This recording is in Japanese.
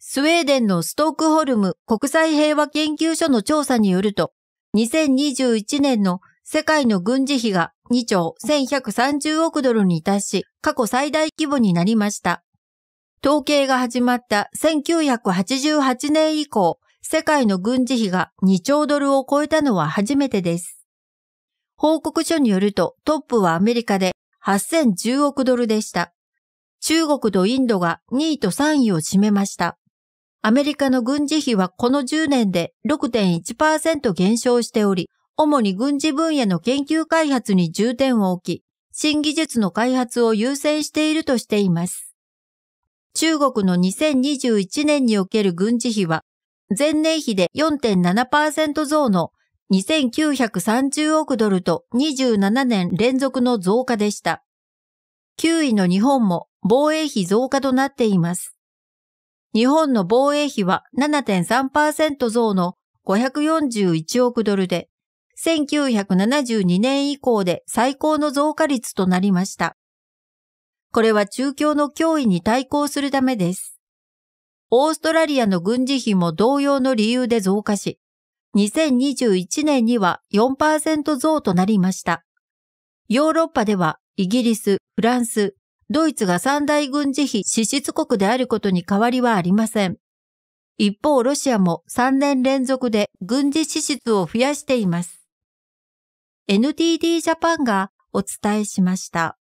スウェーデンのストークホルム国際平和研究所の調査によると、2021年の世界の軍事費が2兆1130億ドルに達し、過去最大規模になりました。統計が始まった1988年以降、世界の軍事費が2兆ドルを超えたのは初めてです。報告書によるとトップはアメリカで8010億ドルでした。中国とインドが2位と3位を占めました。アメリカの軍事費はこの10年で6.1%減少しており、主に軍事分野の研究開発に重点を置き、新技術の開発を優先しているとしています。中国の2021年における軍事費は、前年比で4.7%増の2930億ドルと27年連続の増加でした。9位の日本も防衛費増加となっています。日本の防衛費は7.3%増の541億ドルで、1972年以降で最高の増加率となりました。これは中共の脅威に対抗するためです。オーストラリアの軍事費も同様の理由で増加し、2021年には4%増となりました。ヨーロッパではイギリス、フランス、ドイツが三大軍事費支出国であることに変わりはありません。一方、ロシアも3年連続で軍事支出を増やしています。NTD ジャパンがお伝えしました。